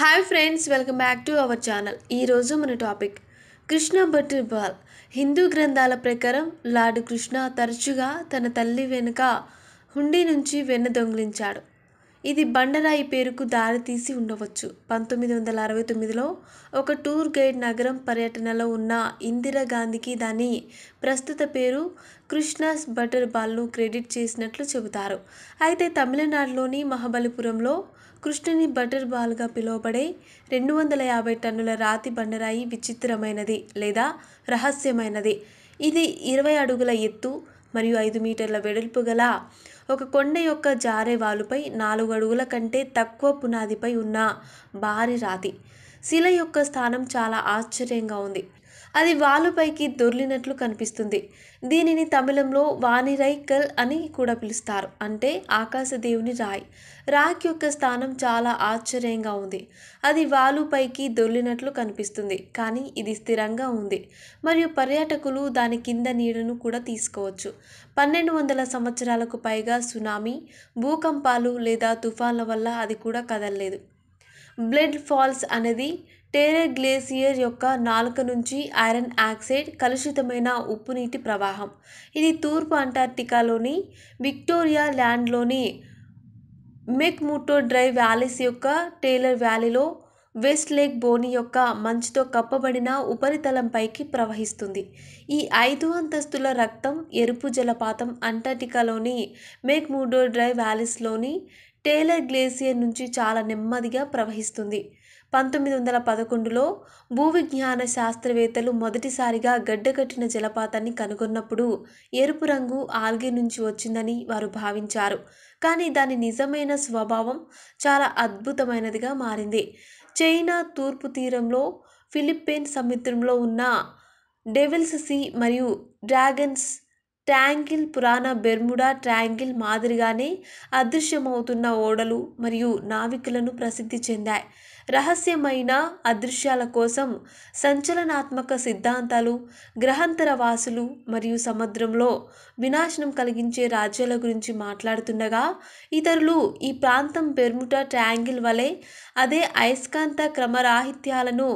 hi friends welcome back to our channel ఈరోజు మన topic Krishna ball Hindu గ్రంథాల ప్రకారం లార్డు కృష్ణ తరచుగా తన తల్లి వెనుక హుండీ నుంచి వెన్న దొంగిలించాడు ఇది బండరాయి పేరుకు దారితీసి ఉండవచ్చు పంతొమ్మిది వందల అరవై తొమ్మిదిలో ఒక టూర్ గైడ్ నగరం పర్యటనలో ఉన్న ఇందిరాగాంధీకి దాని ప్రస్తుత పేరు కృష్ణాస్ బటర్ బాల్ను క్రెడిట్ చేసినట్లు చెబుతారు అయితే తమిళనాడులోని మహాబలిపురంలో కృష్ణుని బటర్ బాల్గా పిలువబడే రెండు వందల యాభై టన్నుల రాతి బండరాయి విచిత్రమైనది లేదా రహస్యమైనది ఇది ఇరవై అడుగుల ఎత్తు మరియు ఐదు మీటర్ల వెడల్పు గల ఒక కొండ యొక్క జారే వాలుపై నాలుగు అడుగుల కంటే తక్కువ పునాదిపై ఉన్న భారీ రాతి శిల యొక్క స్థానం చాలా ఆశ్చర్యంగా ఉంది అది వాలుపైకి దొర్లినట్లు కనిపిస్తుంది దీనిని తమిళంలో వానిరైకల్ అని కూడా పిలుస్తారు అంటే ఆకాశదేవుని రాయ్ రాక్ యొక్క స్థానం చాలా ఆశ్చర్యంగా ఉంది అది వాలుపైకి దొర్లినట్లు కనిపిస్తుంది కానీ ఇది స్థిరంగా ఉంది మరియు పర్యాటకులు దాని కింద నీడను కూడా తీసుకోవచ్చు పన్నెండు వందల సంవత్సరాలకు పైగా సునామీ భూకంపాలు లేదా తుఫాన్ల వల్ల అది కూడా కదలలేదు బ్లడ్ ఫాల్స్ అనేది టేరే గ్లేసియర్ యొక్క నాలుక నుంచి ఐరన్ ఆక్సైడ్ కలుషితమైన ఉప్పునీటి ప్రవాహం ఇది తూర్పు అంటార్టికాలోని విక్టోరియా ల్యాండ్లోని మెక్ముటో డ్రై వ్యాలీస్ యొక్క టేలర్ వ్యాలీలో వెస్ట్ లేక్ బోని యొక్క మంచుతో కప్పబడిన ఉపరితలంపైకి ప్రవహిస్తుంది ఈ ఐదు అంతస్తుల రక్తం ఎరుపు జలపాతం అంటార్టికాలోని మేక్మూడో డ్రై వ్యాలీస్లోని టేలర్ గ్లేసియర్ నుంచి చాలా నెమ్మదిగా ప్రవహిస్తుంది పంతొమ్మిది వందల పదకొండులో భూవిజ్ఞాన శాస్త్రవేత్తలు మొదటిసారిగా గడ్డకట్టిన జలపాతాన్ని కనుగొన్నప్పుడు ఎరుపు రంగు ఆల్గే నుంచి వచ్చిందని వారు భావించారు కానీ దాని నిజమైన స్వభావం చాలా అద్భుతమైనదిగా మారింది చైనా తూర్పు తీరంలో ఫిలిప్పీన్ సముద్రంలో ఉన్న డెవిల్స్ సీ మరియు డ్రాగన్స్ ట్యాంగిల్ పురాణ బెర్ముడా ట్యాంగిల్ మాదిరిగానే అదృశ్యమవుతున్న ఓడలు మరియు నావికులను ప్రసిద్ధి చెందాయి రహస్యమైన అదృశ్యాల కోసం సంచలనాత్మక సిద్ధాంతాలు గ్రహాంతర వాసులు మరియు సముద్రంలో వినాశనం కలిగించే రాజ్యాల గురించి మాట్లాడుతుండగా ఇతరులు ఈ ప్రాంతం బెర్ముటా ట్రయాంగిల్ వలె అదే అయస్కాంత క్రమరాహిత్యాలను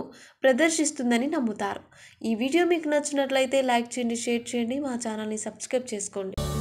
ప్రదర్శిస్తుందని నమ్ముతారు ఈ వీడియో మీకు నచ్చినట్లయితే లైక్ చేయండి షేర్ చేయండి మా ఛానల్ని సబ్స్క్రైబ్ చేసుకోండి